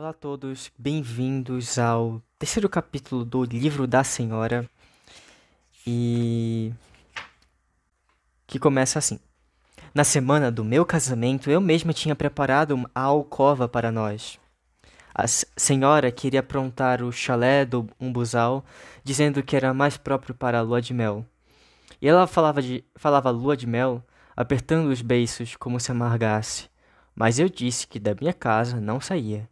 Olá a todos, bem-vindos ao terceiro capítulo do Livro da Senhora e que começa assim. Na semana do meu casamento, eu mesma tinha preparado a alcova para nós. A senhora queria aprontar o chalé do umbuzal, dizendo que era mais próprio para a lua de mel. E ela falava, de, falava lua de mel, apertando os beiços como se amargasse. Mas eu disse que da minha casa não saía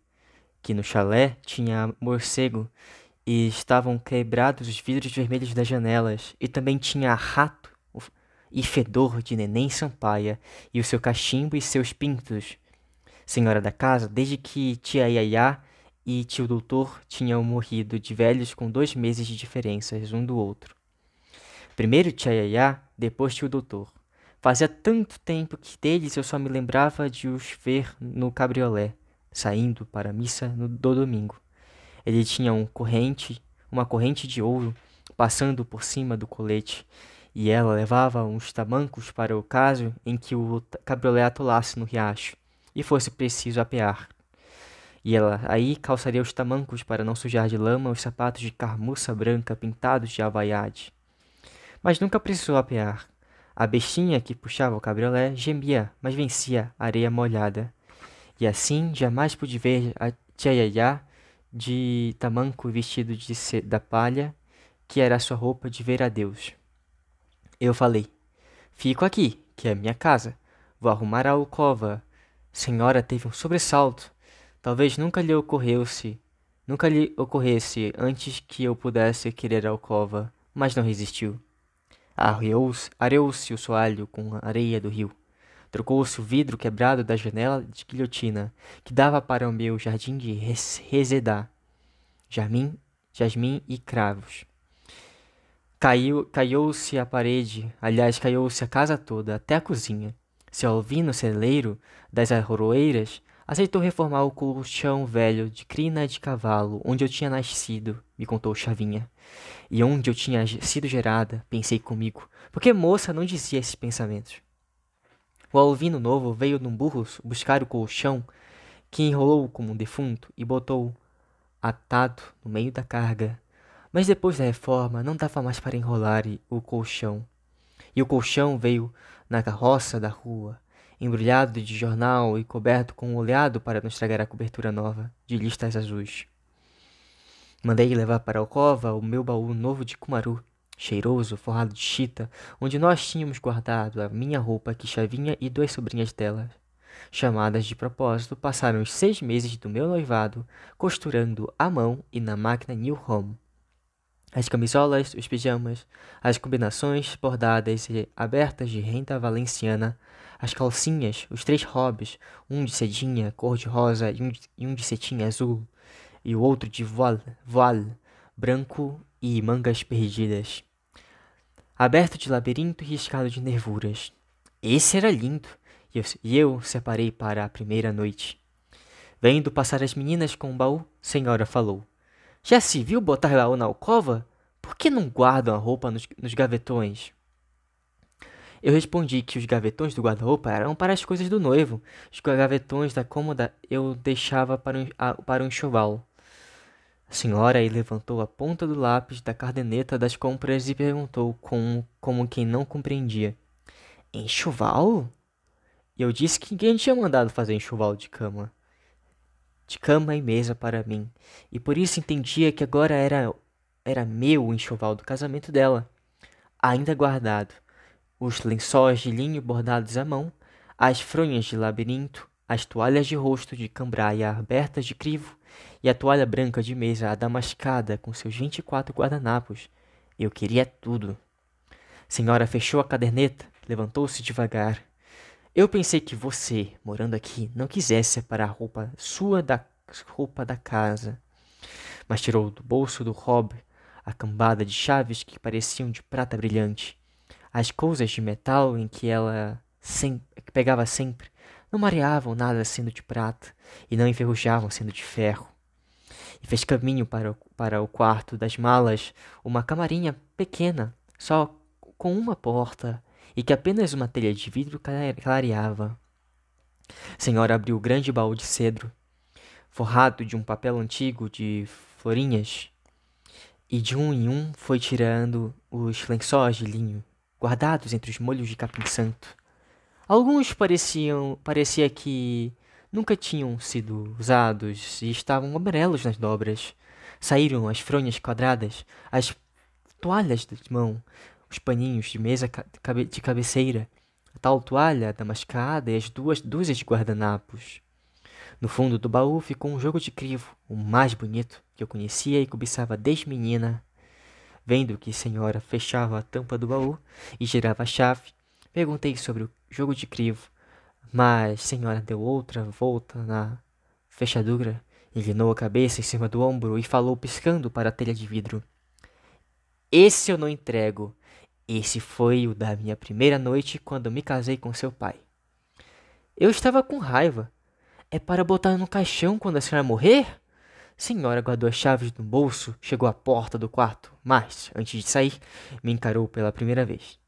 que no chalé tinha morcego e estavam quebrados os vidros vermelhos das janelas, e também tinha rato e fedor de neném Sampaia, e o seu cachimbo e seus pintos. Senhora da casa, desde que tia Iaiá e tio doutor tinham morrido de velhos com dois meses de diferenças um do outro. Primeiro tia Iaiá, depois tio doutor. Fazia tanto tempo que deles eu só me lembrava de os ver no cabriolé saindo para a missa no do domingo. Ele tinha um corrente, uma corrente de ouro passando por cima do colete, e ela levava uns tamancos para o caso em que o cabriolé atolasse no riacho e fosse preciso apear. E ela aí calçaria os tamancos para não sujar de lama os sapatos de carmuça branca pintados de havaiade. Mas nunca precisou apear. A bestinha que puxava o cabriolé gemia, mas vencia a areia molhada e assim jamais pude ver a Tchayayá de tamanco vestido de seda palha, que era a sua roupa de ver a Deus. Eu falei: Fico aqui, que é minha casa. Vou arrumar a alcova. Senhora teve um sobressalto. Talvez nunca lhe ocorreu-se, nunca lhe ocorresse antes que eu pudesse querer a alcova, mas não resistiu. Arreou-se o soalho com a areia do rio. Trocou-se o vidro quebrado da janela de guilhotina, que dava para o meu jardim de resedá, jasmim, jasmim e cravos. Caiu, caiu-se a parede, aliás, caiu-se a casa toda, até a cozinha. Seu Alvino celeiro das arroeiras aceitou reformar o colchão velho de crina de cavalo onde eu tinha nascido, me contou Chavinha. E onde eu tinha sido gerada, pensei comigo. Porque moça não dizia esses pensamentos. O alvino novo veio num burro buscar o colchão, que enrolou como um defunto e botou atado no meio da carga. Mas depois da reforma não dava mais para enrolar o colchão. E o colchão veio na carroça da rua, embrulhado de jornal e coberto com um oleado para não estragar a cobertura nova de listas azuis. Mandei levar para a alcova o meu baú novo de Kumaru cheiroso, forrado de chita, onde nós tínhamos guardado a minha roupa que Chavinha e duas sobrinhas dela, chamadas de propósito, passaram os seis meses do meu noivado costurando à mão e na máquina New Home. As camisolas, os pijamas, as combinações bordadas e abertas de renda valenciana, as calcinhas, os três hobbies, um de cedinha cor-de-rosa e, um e, um de cetim azul, e o outro de voile, voile branco e mangas perdidas aberto de labirinto e riscado de nervuras. Esse era lindo, e eu, e eu separei para a primeira noite. Vendo passar as meninas com o baú, senhora falou. Já se viu botar baú na alcova? Por que não guardam a roupa nos, nos gavetões? Eu respondi que os gavetões do guarda-roupa eram para as coisas do noivo. Os gavetões da cômoda eu deixava para um, a, para um enxoval. A senhora aí levantou a ponta do lápis da cardeneta das compras e perguntou com, como quem não compreendia. Enxoval? E eu disse que ninguém tinha mandado fazer enxoval de cama. De cama e mesa para mim. E por isso entendia que agora era, era meu o enxoval do casamento dela. Ainda guardado. Os lençóis de linho bordados à mão, as fronhas de labirinto, as toalhas de rosto de cambraia abertas de crivo, e a toalha branca de mesa adamascada com seus 24 guardanapos. Eu queria tudo. Senhora fechou a caderneta, levantou-se devagar. Eu pensei que você, morando aqui, não quisesse separar a roupa sua da roupa da casa. Mas tirou do bolso do Rob a cambada de chaves que pareciam de prata brilhante, as coisas de metal em que ela sem que pegava sempre, não mareavam nada sendo de prata e não enferrujavam sendo de ferro e fez caminho para o, para o quarto das malas, uma camarinha pequena, só com uma porta e que apenas uma telha de vidro clareava. Senhora abriu o grande baú de cedro, forrado de um papel antigo de florinhas, e de um em um foi tirando os lençóis de linho, guardados entre os molhos de capim santo. Alguns pareciam parecia que nunca tinham sido usados e estavam amarelos nas dobras. Saíram as fronhas quadradas, as toalhas de mão, os paninhos de mesa de cabeceira, a tal toalha damascada e as duas dúzias de guardanapos. No fundo do baú ficou um jogo de crivo, o mais bonito que eu conhecia e cobiçava desde menina. Vendo que a senhora fechava a tampa do baú e girava a chave, perguntei sobre o jogo de crivo mas Senhora deu outra volta na fechadura, inclinou a cabeça em cima do ombro e falou piscando para a telha de vidro. Esse eu não entrego. Esse foi o da minha primeira noite quando me casei com seu pai. Eu estava com raiva. É para botar no caixão quando a senhora morrer? Senhora guardou as chaves no bolso, chegou à porta do quarto, mas, antes de sair, me encarou pela primeira vez.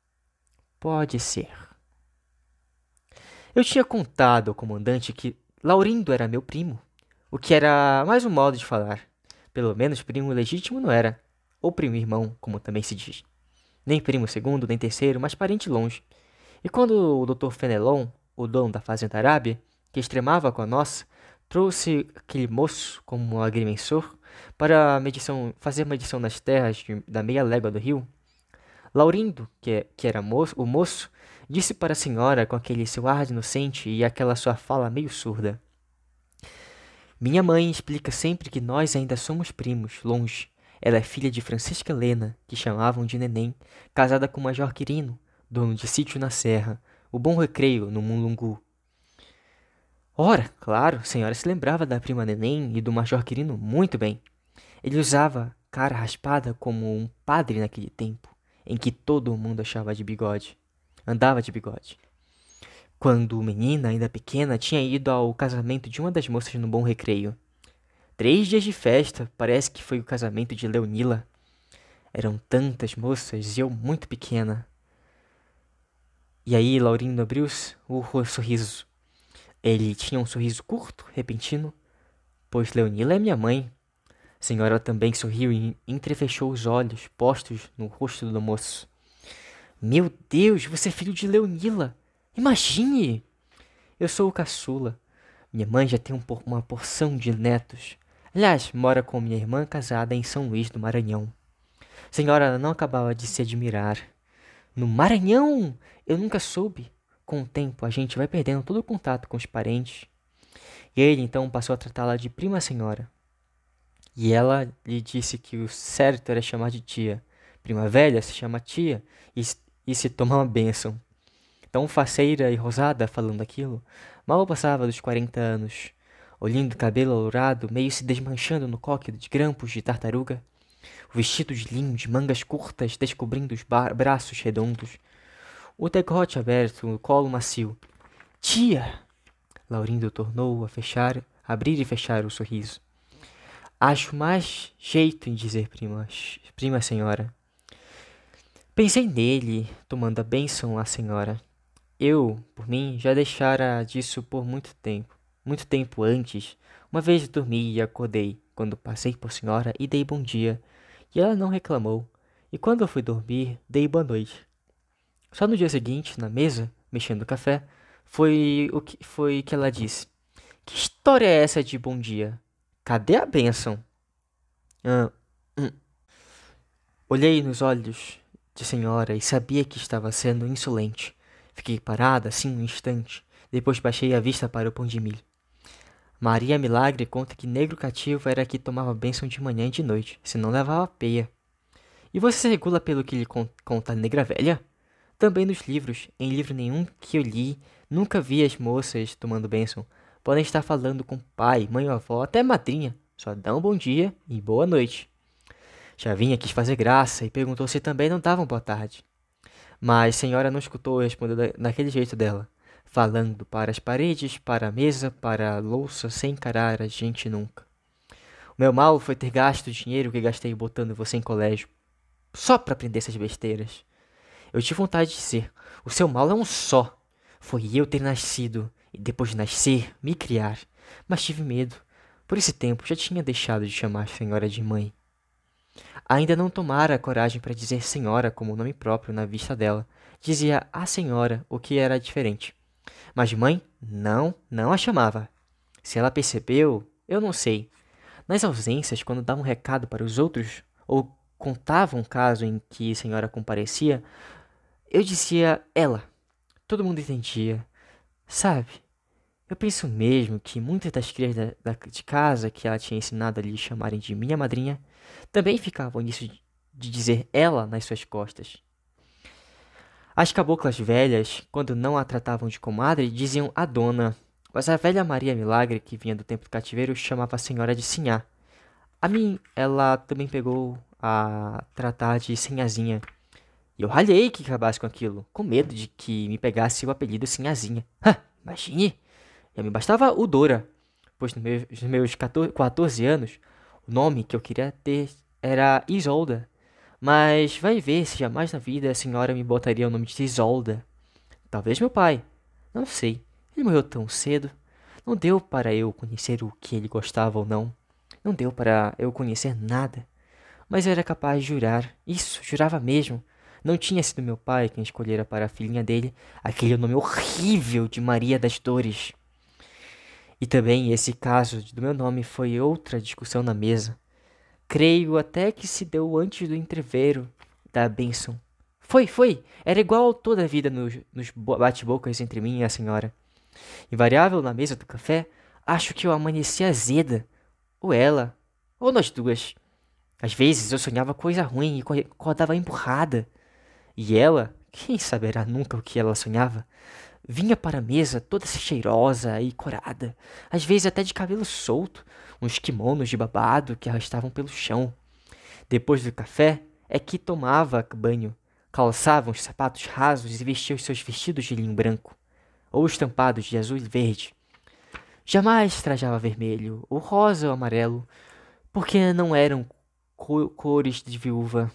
Pode ser. Eu tinha contado ao comandante que Laurindo era meu primo, o que era mais um modo de falar. Pelo menos primo legítimo não era, ou primo irmão, como também se diz. Nem primo segundo, nem terceiro, mas parente longe. E quando o Dr. Fenelon, o dono da fazenda Arábia, que extremava com a nossa, trouxe aquele moço como um agrimensor para medição, fazer medição nas terras de, da meia légua do rio, Laurindo, que, é, que era moço, o moço, disse para a senhora com aquele seu ar inocente e aquela sua fala meio surda. Minha mãe explica sempre que nós ainda somos primos, longe. Ela é filha de Francisca Helena, que chamavam de Neném, casada com o Major Quirino, dono de sítio na Serra, o bom recreio no Mulungu. Ora, claro, a senhora se lembrava da prima Neném e do Major Quirino muito bem. Ele usava cara raspada como um padre naquele tempo, em que todo mundo achava de bigode andava de bigode. Quando menina, ainda pequena, tinha ido ao casamento de uma das moças no Bom Recreio. Três dias de festa, parece que foi o casamento de Leonila. Eram tantas moças e eu muito pequena. E aí, Laurindo abriu o sorriso. Ele tinha um sorriso curto, repentino, pois Leonila é minha mãe. senhora também sorriu e entrefechou os olhos postos no rosto do moço. Meu Deus, você é filho de Leonila! Imagine! Eu sou o caçula. Minha mãe já tem um por uma porção de netos. Aliás, mora com minha irmã casada em São Luís do Maranhão. Senhora, ela não acabava de se admirar. No Maranhão! Eu nunca soube. Com o tempo, a gente vai perdendo todo o contato com os parentes. E ele então passou a tratá-la de prima senhora. E ela lhe disse que o certo era chamar de tia. Prima velha se chama tia, e, e se toma uma bênção. Tão faceira e rosada falando aquilo, mal passava dos 40 anos, olhando o cabelo alourado, meio se desmanchando no coque de grampos de tartaruga, o vestido de linho de mangas curtas descobrindo os braços redondos, o decote aberto no colo macio. Tia! Laurindo tornou a fechar, abrir e fechar o sorriso. Acho mais jeito em dizer prima senhora. Pensei nele, tomando a bênção à senhora. Eu, por mim, já deixara disso por muito tempo. Muito tempo antes, uma vez dormi e acordei, quando passei por senhora e dei bom dia, e ela não reclamou, e quando eu fui dormir, dei boa noite. Só no dia seguinte, na mesa, mexendo o café, foi o que foi que ela disse. Que história é essa de bom dia? Cadê a bênção? Ah, hum. Olhei nos olhos de senhora e sabia que estava sendo insolente. Fiquei parada assim um instante, depois baixei a vista para o pão de milho. Maria Milagre conta que negro cativo era que tomava bênção de manhã e de noite, se não levava peia. E você se regula pelo que lhe conta a negra velha? Também nos livros, em livro nenhum que eu li, nunca vi as moças tomando bênção. Podem estar falando com pai, mãe ou avó, até madrinha. Só dão um bom dia e boa noite. Chavinha quis fazer graça e perguntou se também não davam boa tarde. Mas senhora não escutou e respondeu daquele jeito dela, falando para as paredes, para a mesa, para a louça, sem encarar a gente nunca. O meu mal foi ter gasto o dinheiro que gastei botando você em colégio, só para aprender essas besteiras. Eu tive vontade de ser. o seu mal é um só. Foi eu ter nascido, e depois de nascer, me criar. Mas tive medo. Por esse tempo, já tinha deixado de chamar a senhora de mãe Ainda não tomara coragem para dizer senhora como nome próprio na vista dela. Dizia a senhora, o que era diferente. Mas mãe, não, não a chamava. Se ela percebeu, eu não sei. Nas ausências, quando dava um recado para os outros, ou contava um caso em que a senhora comparecia, eu dizia ela. Todo mundo entendia. Sabe, eu penso mesmo que muitas das crias da, da, de casa que ela tinha ensinado a lhe chamarem de minha madrinha também ficavam nisso de dizer ela nas suas costas. As caboclas velhas, quando não a tratavam de comadre, diziam a dona, mas a velha Maria Milagre, que vinha do tempo do cativeiro, chamava a senhora de Sinhá. A mim, ela também pegou a tratar de Sinhazinha. E eu ralhei que acabasse com aquilo, com medo de que me pegasse o apelido Sinhazinha. Ha, imagine! Já me bastava o Dora, pois nos meus 14 anos nome que eu queria ter era Isolda. Mas vai ver se jamais na vida a senhora me botaria o nome de Isolda. Talvez meu pai. Não sei. Ele morreu tão cedo. Não deu para eu conhecer o que ele gostava ou não. Não deu para eu conhecer nada. Mas eu era capaz de jurar. Isso, jurava mesmo. Não tinha sido meu pai quem escolhera para a filhinha dele aquele nome horrível de Maria das Dores. E também esse caso do meu nome foi outra discussão na mesa. Creio até que se deu antes do entreveiro da Benson. Foi, foi! Era igual toda a vida nos, nos bate-bocas entre mim e a senhora. Invariável na mesa do café, acho que eu amanhecia azeda. Ou ela, ou nós duas. Às vezes eu sonhava coisa ruim e acordava emburrada. E ela, quem saberá nunca o que ela sonhava, Vinha para a mesa toda cheirosa e corada, às vezes até de cabelo solto, uns kimonos de babado que arrastavam pelo chão. Depois do café é que tomava banho, calçava uns sapatos rasos e vestia os seus vestidos de linho branco, ou estampados de azul e verde. Jamais trajava vermelho, ou rosa ou amarelo, porque não eram co cores de viúva.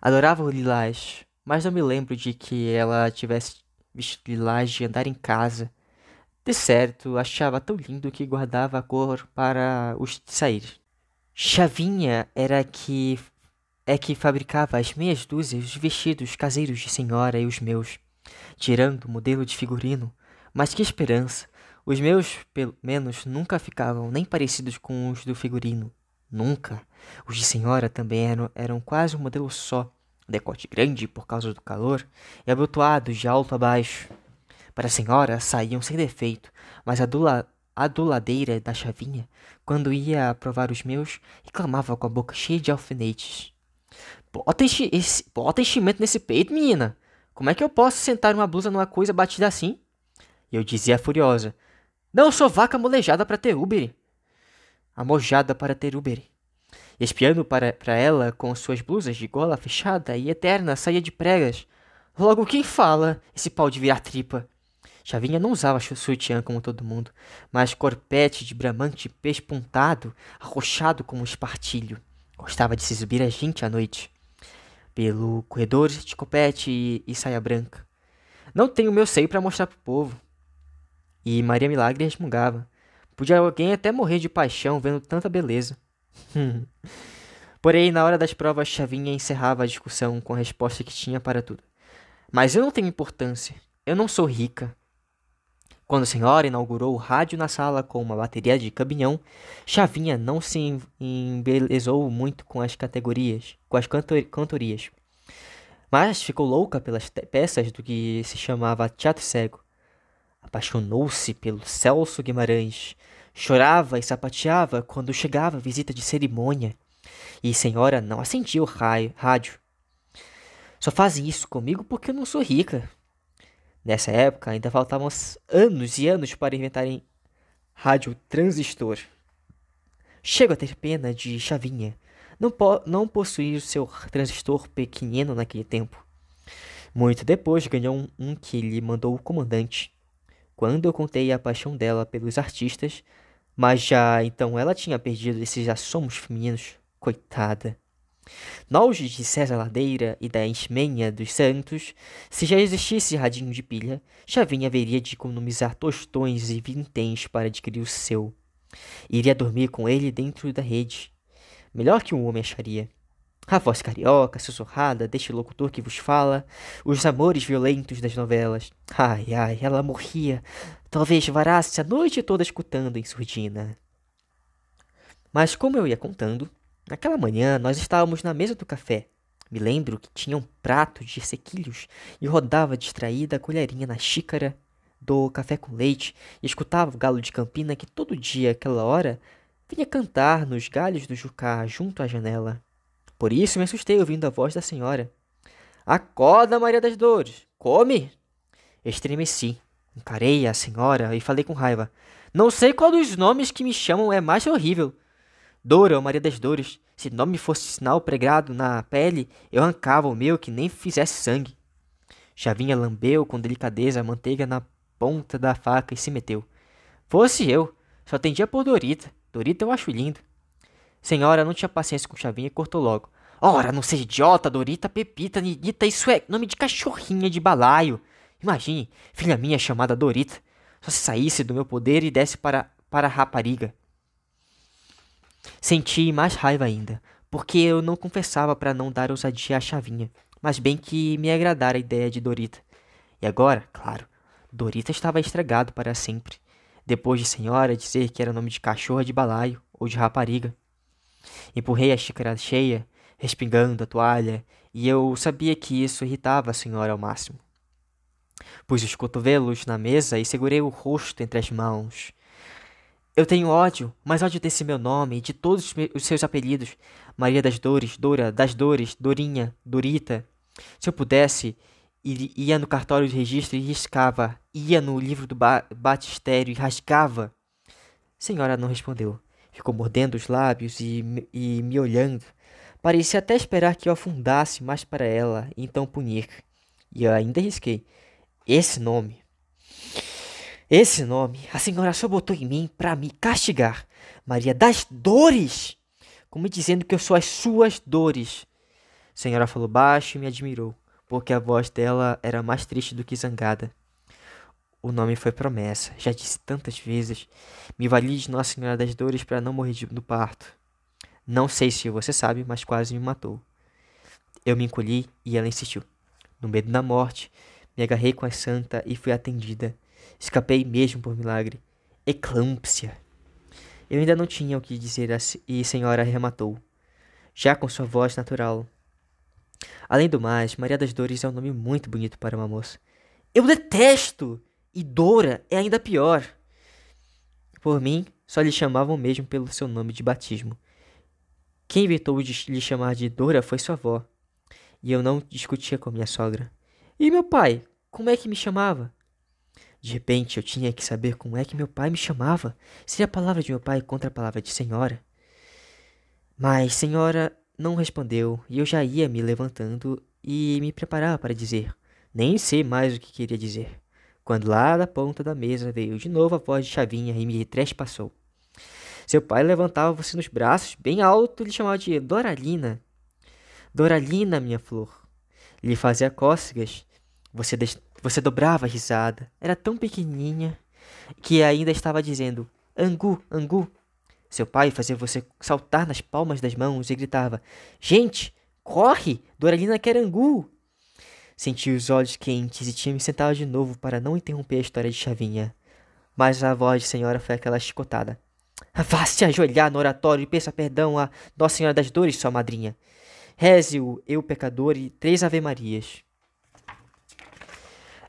Adorava o lilás, mas não me lembro de que ela tivesse vestido de laje, andar em casa. De certo, achava tão lindo que guardava a cor para os sair. Chavinha era que é que fabricava as meias dúzias de vestidos caseiros de senhora e os meus, tirando o modelo de figurino. Mas que esperança! Os meus, pelo menos, nunca ficavam nem parecidos com os do figurino. Nunca. Os de senhora também eram, eram quase um modelo só decote grande por causa do calor e abotoado de alto a baixo. Para a senhora saíam sem defeito, mas a, dula, a duladeira da chavinha, quando ia aprovar os meus, reclamava com a boca cheia de alfinetes. Bota, enchi, esse, bota enchimento nesse peito, menina! Como é que eu posso sentar uma blusa numa coisa batida assim? E eu dizia furiosa: Não sou vaca molejada para ter Uber. Amojada para ter Uber espiando para, para ela com suas blusas de gola fechada e eterna saia de pregas. Logo, quem fala esse pau de virar tripa? Chavinha não usava sutiã como todo mundo, mas corpete de bramante pespuntado, arrochado como um espartilho. Gostava de se subir a gente à noite. Pelo corredor de copete e, e saia branca. Não tenho meu seio para mostrar pro povo. E Maria Milagre resmungava. Podia alguém até morrer de paixão vendo tanta beleza. Porém, na hora das provas, Chavinha encerrava a discussão com a resposta que tinha para tudo. Mas eu não tenho importância. Eu não sou rica. Quando a senhora inaugurou o rádio na sala com uma bateria de caminhão, Chavinha não se embelezou muito com as categorias, com as cantor cantorias. Mas ficou louca pelas peças do que se chamava teatro cego. Apaixonou-se pelo Celso Guimarães, Chorava e sapateava quando chegava a visita de cerimônia. E senhora não acendia o raio, rádio. Só fazem isso comigo porque eu não sou rica. Nessa época ainda faltavam anos e anos para inventarem rádio transistor. Chego a ter pena de Chavinha. Não, po não possuir seu transistor pequenino naquele tempo. Muito depois ganhou um, um que lhe mandou o comandante quando eu contei a paixão dela pelos artistas, mas já então ela tinha perdido esses assomos femininos, coitada. Nalges de César Ladeira e da Enchimenha dos Santos, se já existisse radinho de pilha, Chavinha haveria de economizar tostões e vinténs para adquirir o seu. Iria dormir com ele dentro da rede. Melhor que um homem acharia a voz carioca, sussurrada deste locutor que vos fala, os amores violentos das novelas. Ai, ai, ela morria, talvez varasse a noite toda escutando em surdina. Mas como eu ia contando, naquela manhã nós estávamos na mesa do café. Me lembro que tinha um prato de sequilhos e rodava distraída a colherinha na xícara do café com leite e escutava o galo de campina que todo dia, àquela hora, vinha cantar nos galhos do jucá junto à janela. Por isso me assustei ouvindo a voz da senhora. Acorda, Maria das Dores! Come! Estremeci. Encarei a senhora e falei com raiva. Não sei qual dos nomes que me chamam é mais horrível. Dora ou Maria das Dores, se nome fosse sinal pregado na pele, eu arrancava o meu que nem fizesse sangue. Chavinha lambeu com delicadeza a manteiga na ponta da faca e se meteu. Fosse eu, só tendia por Dorita. Dorita eu acho lindo. Senhora não tinha paciência com Chavinha e cortou logo. Ora, não seja idiota, Dorita, Pepita, Nidita, isso é nome de cachorrinha de balaio. Imagine, filha minha chamada Dorita, só se saísse do meu poder e desse para, para a rapariga. Senti mais raiva ainda, porque eu não confessava para não dar ousadia à Chavinha, mas bem que me agradara a ideia de Dorita. E agora, claro, Dorita estava estragado para sempre, depois de senhora dizer que era nome de cachorra de balaio ou de rapariga. Empurrei a xícara cheia, respingando a toalha, e eu sabia que isso irritava a senhora ao máximo. Pus os cotovelos na mesa e segurei o rosto entre as mãos. Eu tenho ódio, mas ódio desse meu nome e de todos os seus apelidos. Maria das Dores, Dora das Dores, Dorinha, Dorita. Se eu pudesse, ia no cartório de registro e riscava. Ia no livro do ba batistério e rasgava. Senhora não respondeu. Ficou mordendo os lábios e, e me olhando. Parecia até esperar que eu afundasse mais para ela, e então punir. E eu ainda risquei. Esse nome. Esse nome a senhora só botou em mim para me castigar. Maria das Dores! Como dizendo que eu sou as suas dores. A senhora falou baixo e me admirou, porque a voz dela era mais triste do que zangada. O nome foi promessa, já disse tantas vezes. Me vali de Nossa Senhora das Dores para não morrer do parto. Não sei se você sabe, mas quase me matou. Eu me encolhi e ela insistiu. No medo da morte, me agarrei com a santa e fui atendida. Escapei mesmo por milagre. Eclâmpsia. Eu ainda não tinha o que dizer e a senhora arrematou, já com sua voz natural. Além do mais, Maria das Dores é um nome muito bonito para uma moça. Eu detesto! e Doura é ainda pior. Por mim, só lhe chamavam mesmo pelo seu nome de batismo. Quem inventou de lhe chamar de Doura foi sua avó. E eu não discutia com minha sogra. E meu pai? Como é que me chamava? De repente eu tinha que saber como é que meu pai me chamava. Seria a palavra de meu pai contra a palavra de senhora? Mas senhora não respondeu e eu já ia me levantando e me preparava para dizer. Nem sei mais o que queria dizer. Quando lá da ponta da mesa veio de novo a voz de Chavinha e me trespassou. Seu pai levantava você nos braços, bem alto, e lhe chamava de Doralina. Doralina, minha flor. Lhe fazia cócegas. Você, você dobrava a risada. Era tão pequeninha que ainda estava dizendo: Angu, Angu. Seu pai fazia você saltar nas palmas das mãos e gritava: Gente, corre! Doralina quer Angu! Senti os olhos quentes e tinha me sentado de novo para não interromper a história de Chavinha. Mas a voz de senhora foi aquela chicotada. Vá se ajoelhar no oratório e peça perdão a Nossa Senhora das Dores, sua madrinha. Reze-o, eu pecador, e três ave-marias.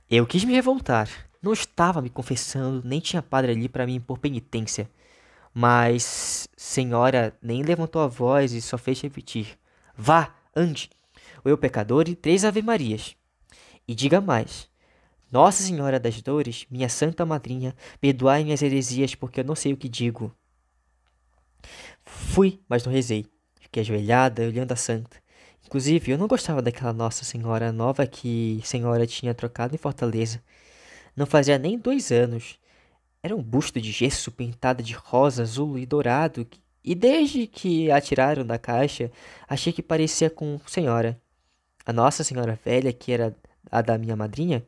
Eu quis me revoltar. Não estava me confessando, nem tinha padre ali para me impor penitência. Mas senhora nem levantou a voz e só fez repetir. Vá, ande, o eu pecador e três ave-marias. E diga mais: Nossa Senhora das Dores, minha santa madrinha, perdoai minhas heresias, porque eu não sei o que digo. Fui, mas não rezei. Fiquei ajoelhada, olhando a santa. Inclusive, eu não gostava daquela Nossa Senhora nova que Senhora tinha trocado em Fortaleza. Não fazia nem dois anos. Era um busto de gesso pintado de rosa, azul e dourado, e desde que a tiraram da caixa, achei que parecia com Senhora. A Nossa Senhora Velha, que era a da minha madrinha,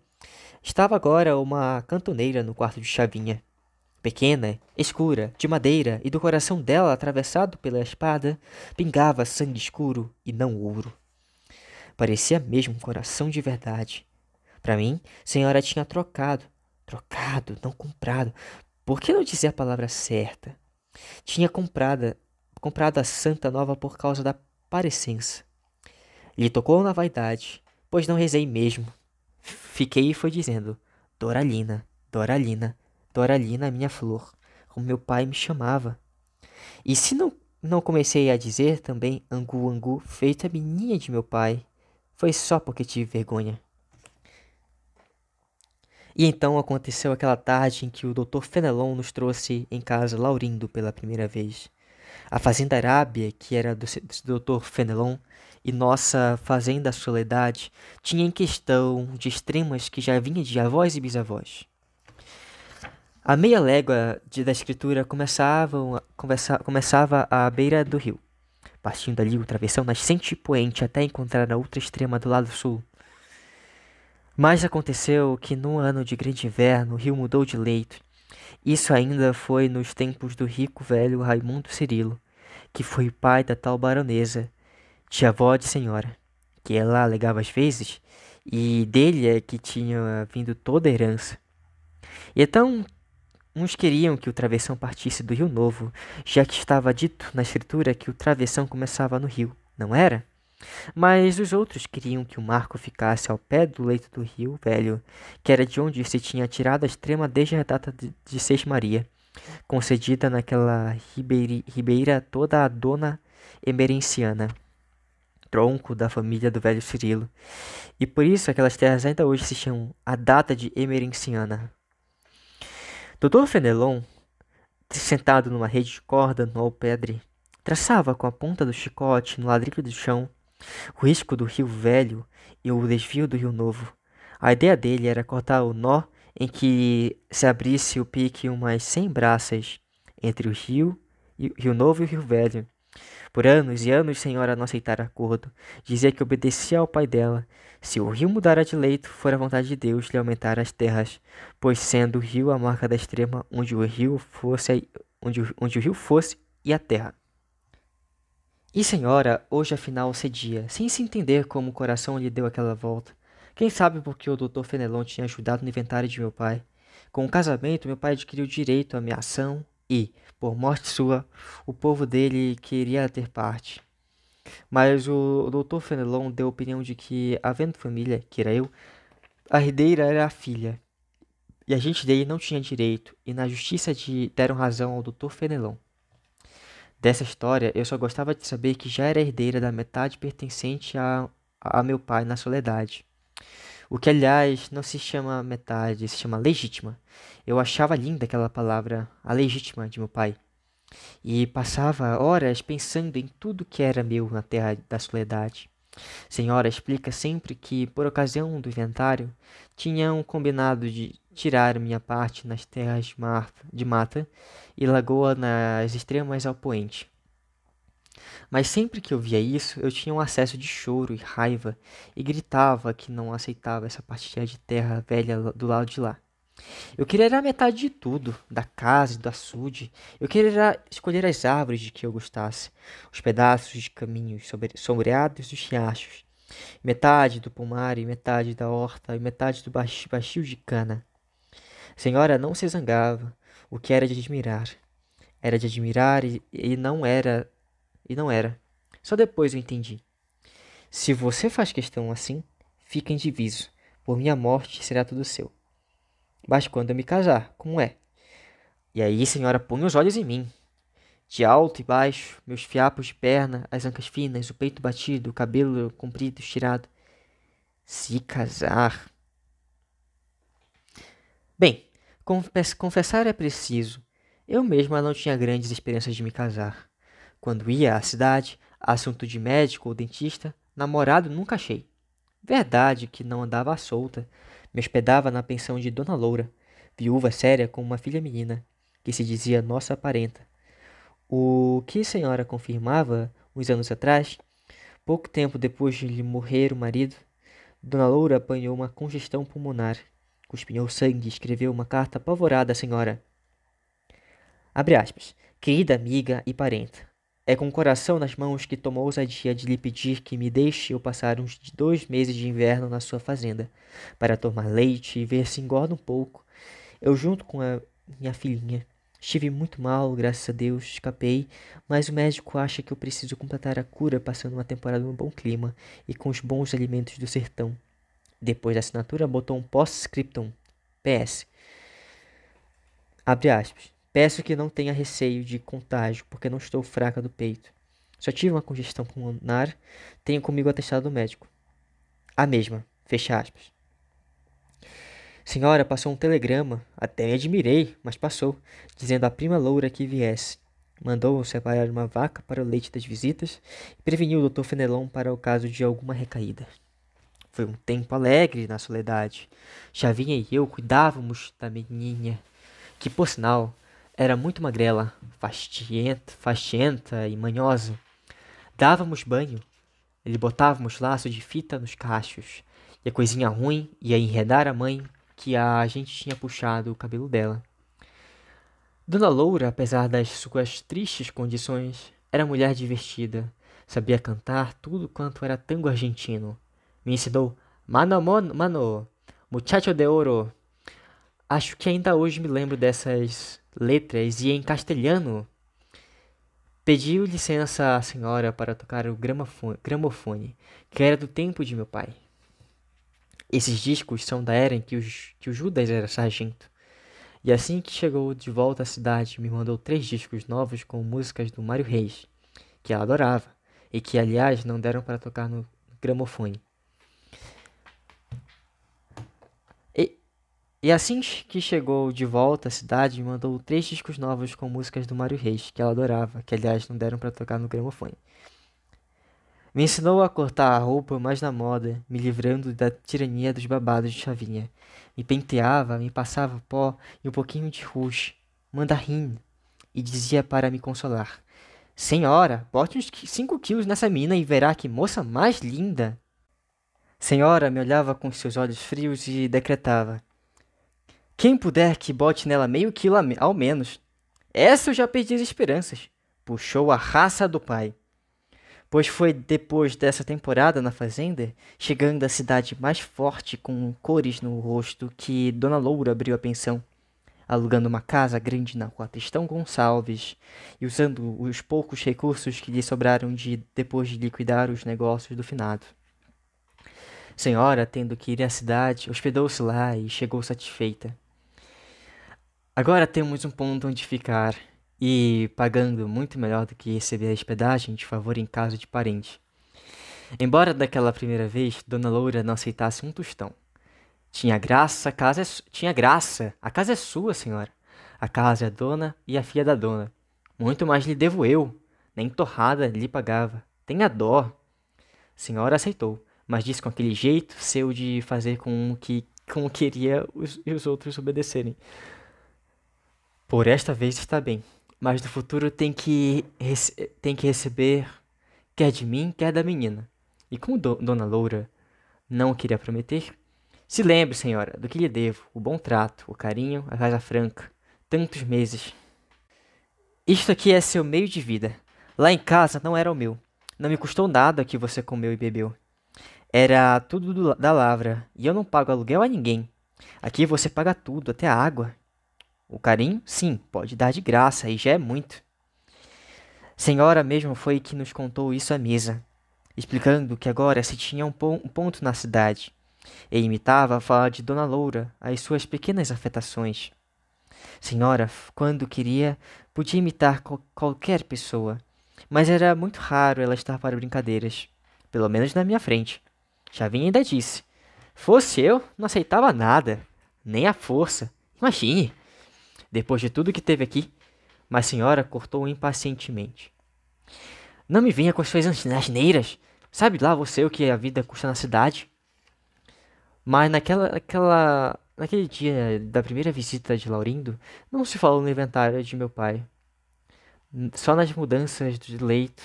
estava agora uma cantoneira no quarto de Chavinha. Pequena, escura, de madeira, e do coração dela atravessado pela espada, pingava sangue escuro e não ouro. Parecia mesmo um coração de verdade. Para mim, senhora tinha trocado, trocado, não comprado. Por que não dizer a palavra certa? Tinha comprada, comprado a santa nova por causa da parecença. Lhe tocou na vaidade, pois não rezei mesmo. Fiquei e foi dizendo: Doralina, Doralina, Doralina, minha flor, como meu pai me chamava. E se não, não comecei a dizer também Angu Angu, feita a menina de meu pai, foi só porque tive vergonha. E então aconteceu aquela tarde em que o Dr. Fenelon nos trouxe em casa Laurindo pela primeira vez. A Fazenda Arábia, que era do, do Dr. Fenelon, e nossa Fazenda Soledade tinha em questão de extremas que já vinha de avós e bisavós. A meia légua de, da escritura começava, a começava à beira do rio, partindo ali o travessão nascente e poente até encontrar a outra extrema do lado sul. Mas aconteceu que num ano de grande inverno o rio mudou de leito. Isso ainda foi nos tempos do rico velho Raimundo Cirilo, que foi pai da tal baronesa, tia-avó de senhora, que ela alegava às vezes, e dele é que tinha vindo toda a herança. E então, uns queriam que o travessão partisse do Rio Novo, já que estava dito na escritura que o travessão começava no rio, não era? Mas os outros queriam que o marco ficasse ao pé do leito do rio velho, que era de onde se tinha tirado a extrema desde a data de Seis Maria, concedida naquela ribeira toda a dona emerenciana, tronco da família do velho Cirilo, e por isso aquelas terras ainda hoje se chamam a data de emerenciana. Doutor Fenelon, sentado numa rede de corda no alpedre, traçava com a ponta do chicote no ladrilho do chão o risco do rio velho e o desvio do rio novo. A ideia dele era cortar o nó em que se abrisse o pique umas cem braças entre o rio, e, Rio Novo e o Rio Velho. Por anos e anos Senhora não aceitara acordo, dizia que obedecia ao pai dela. Se o rio mudara de leito, fora a vontade de Deus lhe aumentar as terras, pois sendo o rio a marca da extrema onde o rio fosse, onde, onde o rio fosse e a terra. E Senhora, hoje afinal cedia, sem se entender como o coração lhe deu aquela volta. Quem sabe porque o Dr. Fenelon tinha ajudado no inventário de meu pai. Com o casamento, meu pai adquiriu direito à minha ação e, por morte sua, o povo dele queria ter parte. Mas o Dr. Fenelon deu a opinião de que, havendo família, que era eu, a herdeira era a filha. E a gente dele não tinha direito, e na justiça de deram razão ao Dr. Fenelon. Dessa história, eu só gostava de saber que já era herdeira da metade pertencente a, a meu pai na soledade. O que, aliás, não se chama metade, se chama legítima. Eu achava linda aquela palavra, a legítima de meu pai. E passava horas pensando em tudo que era meu na terra da soledade. Senhora explica sempre que, por ocasião do inventário, tinham combinado de tirar minha parte nas terras de mata e lagoa nas extremas ao poente. Mas sempre que eu via isso, eu tinha um acesso de choro e raiva e gritava que não aceitava essa partilha de terra velha do lado de lá. Eu queria era a metade de tudo, da casa e do açude. Eu queria escolher as árvores de que eu gostasse, os pedaços de caminhos sombreados dos riachos, metade do pomar e metade da horta e metade do baixio de cana. A senhora não se zangava, o que era de admirar. Era de admirar e, e não era e não era. Só depois eu entendi. Se você faz questão assim, fica indiviso. Por minha morte será tudo seu. Mas quando eu me casar, como é? E aí, senhora, põe os olhos em mim. De alto e baixo, meus fiapos de perna, as ancas finas, o peito batido, o cabelo comprido, estirado. Se casar. Bem, confessar é preciso. Eu mesma não tinha grandes esperanças de me casar. Quando ia à cidade, assunto de médico ou dentista, namorado nunca achei. Verdade que não andava à solta. Me hospedava na pensão de Dona Loura, viúva séria com uma filha menina, que se dizia nossa parenta. O que a senhora confirmava uns anos atrás, pouco tempo depois de lhe morrer o marido, Dona Loura apanhou uma congestão pulmonar, cuspinhou sangue e escreveu uma carta apavorada à senhora. Abre aspas. Querida amiga e parenta, é com o coração nas mãos que tomou a ousadia de lhe pedir que me deixe eu passar uns dois meses de inverno na sua fazenda, para tomar leite e ver se engorda um pouco. Eu, junto com a minha filhinha, estive muito mal, graças a Deus, escapei, mas o médico acha que eu preciso completar a cura passando uma temporada no bom clima e com os bons alimentos do sertão. Depois da assinatura, botou um post-scriptum. PS. Abre aspas. Peço que não tenha receio de contágio, porque não estou fraca do peito. Só tive uma congestão pulmonar, tenho comigo atestado do médico. A mesma, fecha aspas. Senhora, passou um telegrama, até me admirei, mas passou, dizendo à prima loura que viesse. Mandou separar uma vaca para o leite das visitas e preveniu o Dr. Fenelon para o caso de alguma recaída. Foi um tempo alegre na soledade. Chavinha e eu cuidávamos da menininha, que por sinal era muito magrela, fastienta, fastienta e manhosa. Dávamos banho. Ele botávamos laço de fita nos cachos. E a coisinha ruim ia enredar a mãe que a gente tinha puxado o cabelo dela. Dona Loura, apesar das suas tristes condições, era mulher divertida. Sabia cantar tudo quanto era tango argentino. Me ensinou Mano Mano, Mano, Muchacho de Ouro, Acho que ainda hoje me lembro dessas letras e em castelhano pediu licença à senhora para tocar o gramofone, que era do tempo de meu pai. Esses discos são da era em que, os, que o Judas era sargento. E assim que chegou de volta à cidade, me mandou três discos novos com músicas do Mário Reis, que ela adorava, e que aliás não deram para tocar no gramofone. E assim que chegou de volta à cidade, mandou três discos novos com músicas do Mário Reis, que ela adorava, que aliás não deram para tocar no gramofone. Me ensinou a cortar a roupa mais na moda, me livrando da tirania dos babados de chavinha. Me penteava, me passava pó e um pouquinho de rouge, mandarim, e dizia para me consolar. Senhora, bote uns 5 quilos nessa mina e verá que moça mais linda. Senhora me olhava com seus olhos frios e decretava. Quem puder que bote nela meio quilo ao menos. Essa eu já perdi as esperanças. Puxou a raça do pai. Pois foi depois dessa temporada na fazenda, chegando à cidade mais forte com cores no rosto, que Dona Loura abriu a pensão alugando uma casa grande na rua Tristão Gonçalves e usando os poucos recursos que lhe sobraram de depois de liquidar os negócios do finado. Senhora, tendo que ir à cidade, hospedou-se lá e chegou satisfeita. Agora temos um ponto onde ficar e pagando muito melhor do que receber a hospedagem de favor em casa de parente. Embora daquela primeira vez Dona Loura não aceitasse um tostão. Tinha graça, a casa é tinha graça. A casa é sua, senhora. A casa é a dona e a filha da dona. Muito mais lhe devo eu. Nem torrada lhe pagava. Tenha dó. Senhora aceitou, mas disse com aquele jeito seu de fazer com que como queria os, os outros obedecerem. Por esta vez está bem, mas no futuro tem que, tem que receber quer de mim, quer da menina. E como do Dona Loura não queria prometer, se lembre, senhora, do que lhe devo, o bom trato, o carinho, a casa franca, tantos meses. Isto aqui é seu meio de vida. Lá em casa não era o meu. Não me custou nada o que você comeu e bebeu. Era tudo do, da lavra, e eu não pago aluguel a ninguém. Aqui você paga tudo, até a água, o carinho, sim, pode dar de graça e já é muito. Senhora mesmo foi que nos contou isso à mesa, explicando que agora se tinha um, um ponto na cidade, e imitava a fala de Dona Loura, as suas pequenas afetações. Senhora, quando queria, podia imitar qualquer pessoa, mas era muito raro ela estar para brincadeiras, pelo menos na minha frente. Chavinha ainda disse: Fosse eu, não aceitava nada, nem a força, imagine depois de tudo que teve aqui? Mas senhora cortou impacientemente. Não me venha com as suas asneiras. Sabe lá você o que a vida custa na cidade? Mas naquela, naquela, naquele dia da primeira visita de Laurindo, não se falou no inventário de meu pai. Só nas mudanças de leito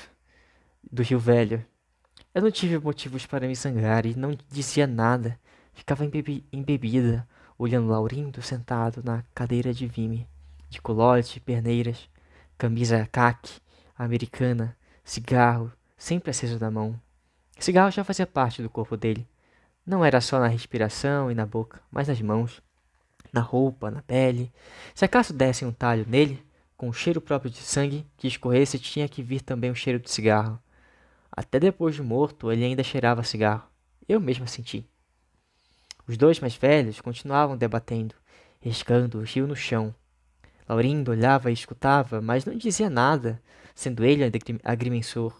do Rio Velho. Eu não tive motivos para me sangrar e não dizia nada. Ficava embebi embebida, olhando Laurindo sentado na cadeira de vime, de culote, perneiras, camisa caque, americana, cigarro, sempre aceso da mão. cigarro já fazia parte do corpo dele. Não era só na respiração e na boca, mas nas mãos, na roupa, na pele. Se acaso dessem um talho nele, com o cheiro próprio de sangue que escorresse, tinha que vir também o cheiro de cigarro. Até depois de morto, ele ainda cheirava cigarro. Eu mesma senti. Os dois mais velhos continuavam debatendo, riscando o rio no chão. Laurindo olhava e escutava, mas não dizia nada, sendo ele agrimensor,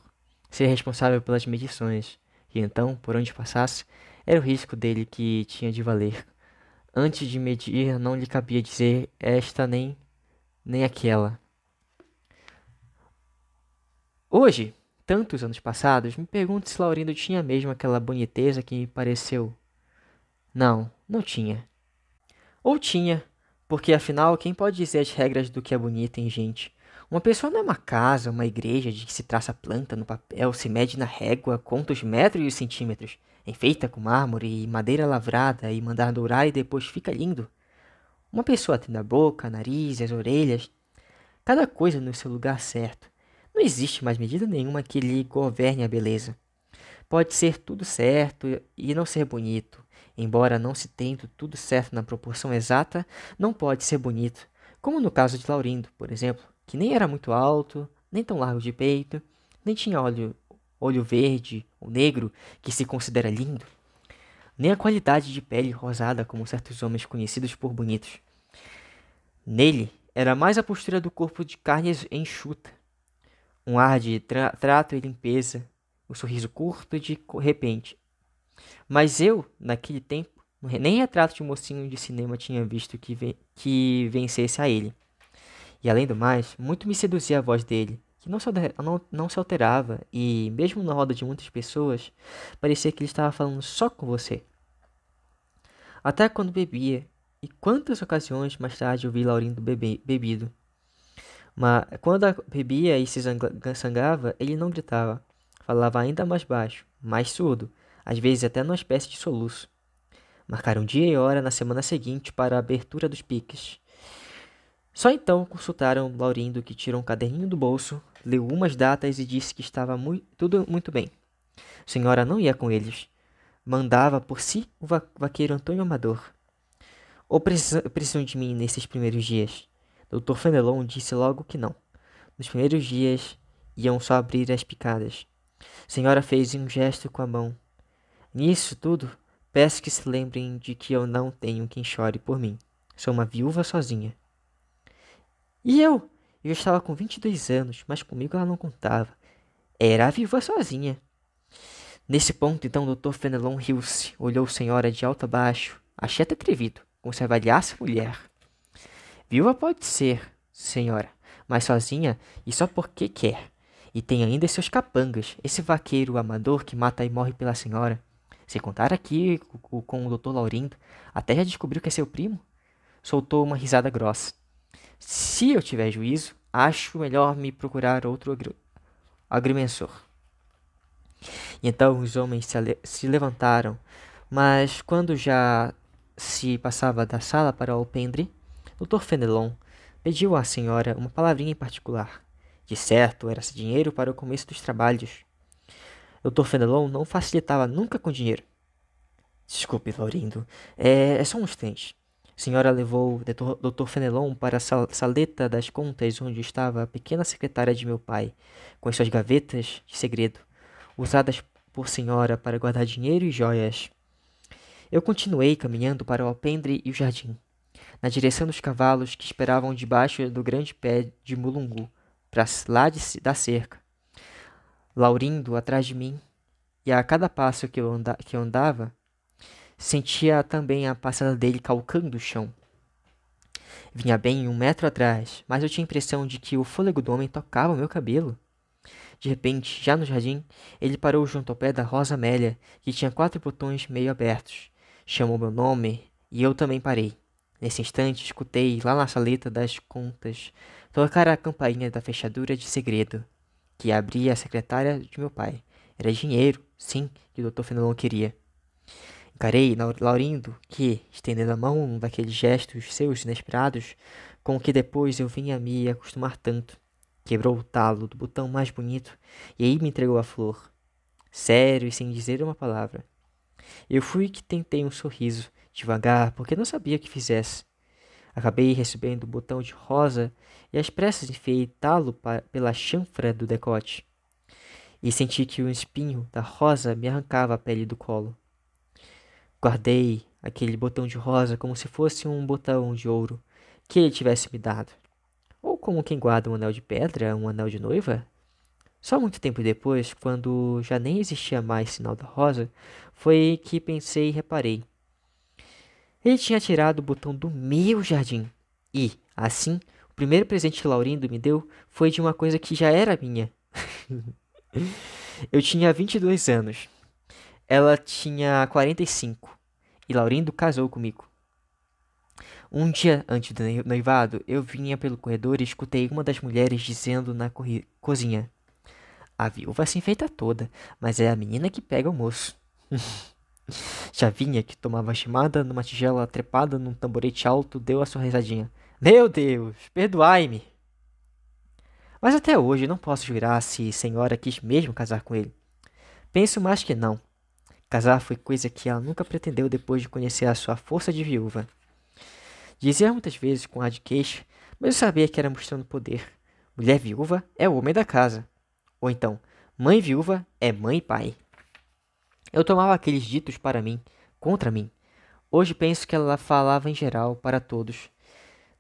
ser responsável pelas medições, e então, por onde passasse, era o risco dele que tinha de valer. Antes de medir, não lhe cabia dizer esta nem, nem aquela. Hoje, tantos anos passados, me pergunto se Laurindo tinha mesmo aquela boniteza que me pareceu não, não tinha. Ou tinha, porque afinal, quem pode dizer as regras do que é bonito, em gente? Uma pessoa não é uma casa, uma igreja de que se traça planta no papel, se mede na régua, conta os metros e os centímetros, enfeita com mármore e madeira lavrada e mandar dourar e depois fica lindo. Uma pessoa tem a boca, a nariz, as orelhas, cada coisa no seu lugar certo. Não existe mais medida nenhuma que lhe governe a beleza. Pode ser tudo certo e não ser bonito, Embora não se tendo tudo certo na proporção exata, não pode ser bonito, como no caso de Laurindo, por exemplo, que nem era muito alto, nem tão largo de peito, nem tinha olho, olho verde ou negro, que se considera lindo, nem a qualidade de pele rosada como certos homens conhecidos por bonitos. Nele era mais a postura do corpo de carne enxuta, um ar de tra trato e limpeza, o um sorriso curto de repente, mas eu, naquele tempo, nem retrato de mocinho de cinema tinha visto que, ven que vencesse a ele. E além do mais, muito me seduzia a voz dele, que não se, não, não se alterava e, mesmo na roda de muitas pessoas, parecia que ele estava falando só com você. Até quando bebia, e quantas ocasiões mais tarde eu vi Laurindo bebe bebido. Mas quando bebia e se sangrava, ele não gritava, falava ainda mais baixo, mais surdo, às vezes até numa espécie de soluço. Marcaram dia e hora na semana seguinte para a abertura dos piques. Só então consultaram Laurindo, que tirou um caderninho do bolso, leu umas datas e disse que estava tudo muito bem. A senhora não ia com eles. Mandava por si o va vaqueiro Antônio Amador. Ou precisam, precisam de mim nesses primeiros dias? Dr. Fenelon disse logo que não. Nos primeiros dias iam só abrir as picadas. A senhora fez um gesto com a mão Nisso tudo, peço que se lembrem de que eu não tenho quem chore por mim. Sou uma viúva sozinha. E eu? Eu estava com 22 anos, mas comigo ela não contava. Era a viúva sozinha. Nesse ponto, então, o Dr. Fenelon riu-se, olhou a senhora de alto a baixo. Achei até atrevido, como se avaliasse mulher. Viúva pode ser, senhora, mas sozinha e só porque quer. E tem ainda seus capangas, esse vaqueiro amador que mata e morre pela senhora. Se contar aqui com, o doutor Laurindo, até já descobriu que é seu primo? Soltou uma risada grossa. Se eu tiver juízo, acho melhor me procurar outro agri agrimensor. E então os homens se, se levantaram, mas quando já se passava da sala para o alpendre, Dr. Fenelon pediu à senhora uma palavrinha em particular. De certo, era dinheiro para o começo dos trabalhos. Dr. Fenelon não facilitava nunca com dinheiro. Desculpe, Laurindo. É, é só um instante. A senhora levou Dr. Fenelon para a saleta das contas onde estava a pequena secretária de meu pai, com as suas gavetas de segredo, usadas por senhora para guardar dinheiro e joias. Eu continuei caminhando para o alpendre e o jardim, na direção dos cavalos que esperavam debaixo do grande pé de mulungu, para lá de, da cerca laurindo atrás de mim, e a cada passo que eu, anda, que eu andava, sentia também a passada dele calcando o chão. Vinha bem um metro atrás, mas eu tinha a impressão de que o fôlego do homem tocava o meu cabelo. De repente, já no jardim, ele parou junto ao pé da Rosa Amélia, que tinha quatro botões meio abertos. Chamou meu nome e eu também parei. Nesse instante, escutei, lá na saleta das contas, tocar a campainha da fechadura de segredo que abria a secretária de meu pai. Era dinheiro, sim, que o doutor Fenelon queria. Encarei Laurindo, que, estendendo a mão um daqueles gestos seus inesperados, com que depois eu vinha me acostumar tanto, quebrou o talo do botão mais bonito e aí me entregou a flor, sério e sem dizer uma palavra. Eu fui que tentei um sorriso, devagar, porque não sabia o que fizesse, Acabei recebendo o botão de rosa e às pressas enfeitá-lo pela chanfra do decote. E senti que o espinho da rosa me arrancava a pele do colo. Guardei aquele botão de rosa como se fosse um botão de ouro que ele tivesse me dado. Ou como quem guarda um anel de pedra, um anel de noiva. Só muito tempo depois, quando já nem existia mais sinal da rosa, foi que pensei e reparei ele tinha tirado o botão do meu jardim. E, assim, o primeiro presente que Laurindo me deu foi de uma coisa que já era minha. Eu tinha 22 anos. Ela tinha 45. E Laurindo casou comigo. Um dia antes do noivado, eu vinha pelo corredor e escutei uma das mulheres dizendo na cozinha: A viúva se enfeita toda, mas é a menina que pega o moço. Chavinha, que tomava chimada numa tigela trepada num tamborete alto, deu a sua risadinha. Meu Deus, perdoai-me! Mas até hoje não posso jurar se senhora quis mesmo casar com ele. Penso mais que não. Casar foi coisa que ela nunca pretendeu depois de conhecer a sua força de viúva. Dizia muitas vezes com ar de queixa, mas eu sabia que era mostrando poder. Mulher viúva é o homem da casa. Ou então, mãe viúva é mãe e pai. Eu tomava aqueles ditos para mim, contra mim. Hoje penso que ela falava em geral, para todos.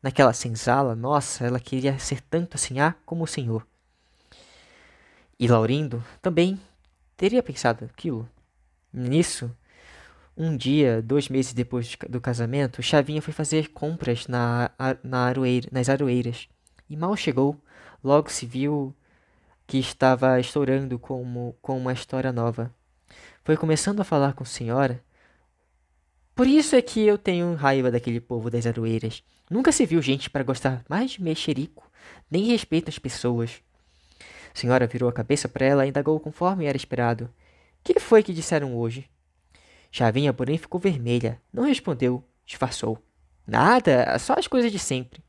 Naquela senzala, nossa, ela queria ser tanto a assim, ah, como o senhor. E Laurindo também teria pensado aquilo. Nisso, um dia, dois meses depois do casamento, Chavinha foi fazer compras na, na aroeira, nas aroeiras. E mal chegou, logo se viu que estava estourando como, com uma história nova foi começando a falar com a senhora. Por isso é que eu tenho raiva daquele povo das aroeiras. Nunca se viu gente para gostar mais de mexerico, nem respeito as pessoas. A senhora virou a cabeça para ela e indagou conforme era esperado. Que foi que disseram hoje? Chavinha, porém, ficou vermelha. Não respondeu, disfarçou. Nada, só as coisas de sempre.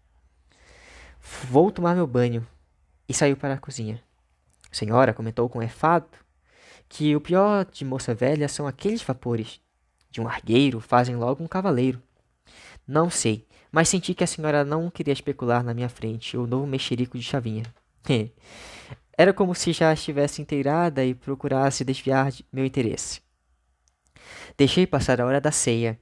Vou tomar meu banho. E saiu para a cozinha. A senhora comentou com efato que o pior de moça velha são aqueles vapores. De um argueiro fazem logo um cavaleiro. Não sei, mas senti que a senhora não queria especular na minha frente o novo mexerico de chavinha. Era como se já estivesse inteirada e procurasse desviar de meu interesse. Deixei passar a hora da ceia.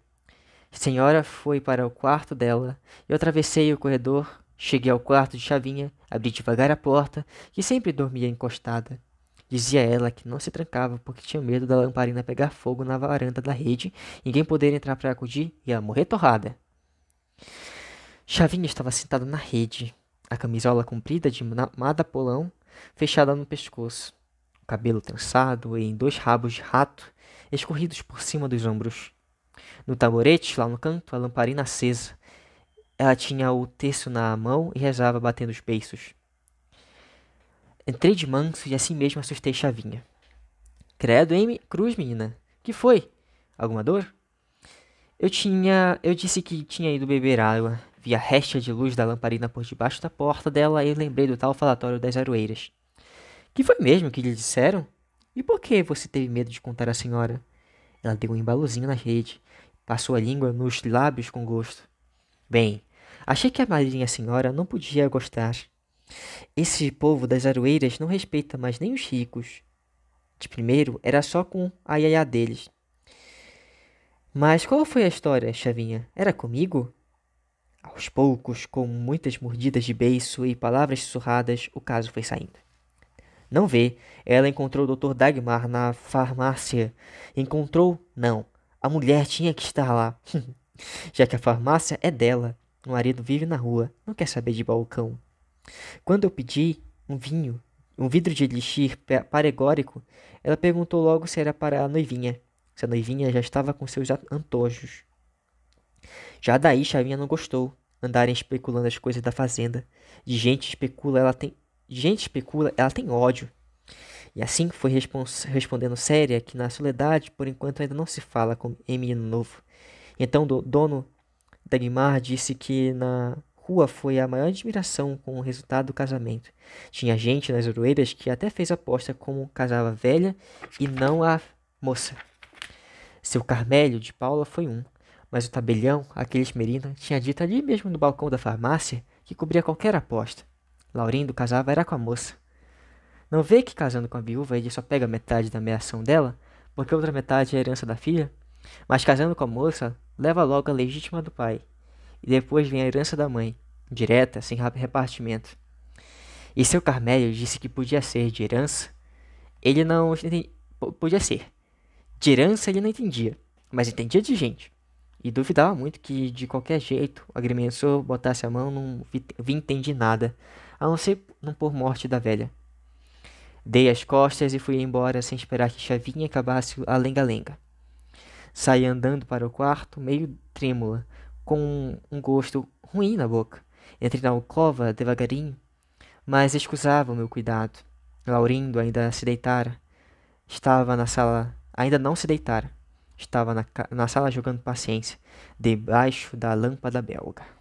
A senhora foi para o quarto dela. Eu atravessei o corredor, cheguei ao quarto de Chavinha, abri devagar a porta, que sempre dormia encostada, Dizia ela que não se trancava porque tinha medo da lamparina pegar fogo na varanda da rede, ninguém poder entrar para acudir e ela morrer torrada. Chavinha estava sentada na rede, a camisola comprida de madapolão fechada no pescoço, o cabelo trançado em dois rabos de rato escorridos por cima dos ombros. No taburete, lá no canto, a lamparina acesa. Ela tinha o terço na mão e rezava batendo os beiços. Entrei de manso e assim mesmo assustei Chavinha. Credo, hein, Cruz, menina? Que foi? Alguma dor? Eu tinha. Eu disse que tinha ido beber água. Vi a resta de luz da lamparina por debaixo da porta dela e lembrei do tal falatório das aroeiras. Que foi mesmo que lhe disseram? E por que você teve medo de contar à senhora? Ela deu um embalozinho na rede, passou a língua nos lábios com gosto. Bem, achei que a madrinha senhora não podia gostar. Esse povo das aroeiras não respeita mais nem os ricos. De primeiro, era só com a iaia deles. Mas qual foi a história, Chavinha? Era comigo? Aos poucos, com muitas mordidas de beiço e palavras sussurradas, o caso foi saindo. Não vê, ela encontrou o Dr. Dagmar na farmácia. Encontrou? Não. A mulher tinha que estar lá. Já que a farmácia é dela. O marido vive na rua, não quer saber de balcão. Quando eu pedi um vinho, um vidro de elixir paregórico, ela perguntou logo se era para a noivinha. Se a noivinha já estava com seus antojos. Já daí Chavinha não gostou. Andarem especulando as coisas da fazenda. De gente especula, ela tem. De gente especula, ela tem ódio. E assim foi respondendo séria que na soledade, por enquanto, ainda não se fala com em menino novo. Então o dono da disse que na Nakua foi a maior admiração com o resultado do casamento. Tinha gente nas oroeiras que até fez aposta como casava a velha e não a moça. Seu Carmelho de Paula foi um, mas o tabelião, aquele esmerino, tinha dito ali mesmo no balcão da farmácia que cobria qualquer aposta. Laurindo casava era com a moça. Não vê que casando com a viúva ele só pega metade da meação dela, porque a outra metade é a herança da filha? Mas casando com a moça, leva logo a legítima do pai, e depois vem a herança da mãe, direta, sem repartimento. E seu Carmélio disse que podia ser de herança. Ele não podia ser. De herança ele não entendia, mas entendia de gente. E duvidava muito que, de qualquer jeito, o agrimensor botasse a mão num vintém de nada, a não ser não por morte da velha. Dei as costas e fui embora sem esperar que Chavinha acabasse a lenga-lenga. Saí andando para o quarto, meio trêmula, com um gosto ruim na boca. Entrei na alcova devagarinho, mas escusava o meu cuidado. Laurindo ainda se deitara. Estava na sala, ainda não se deitara. Estava na, na sala jogando paciência, debaixo da lâmpada belga.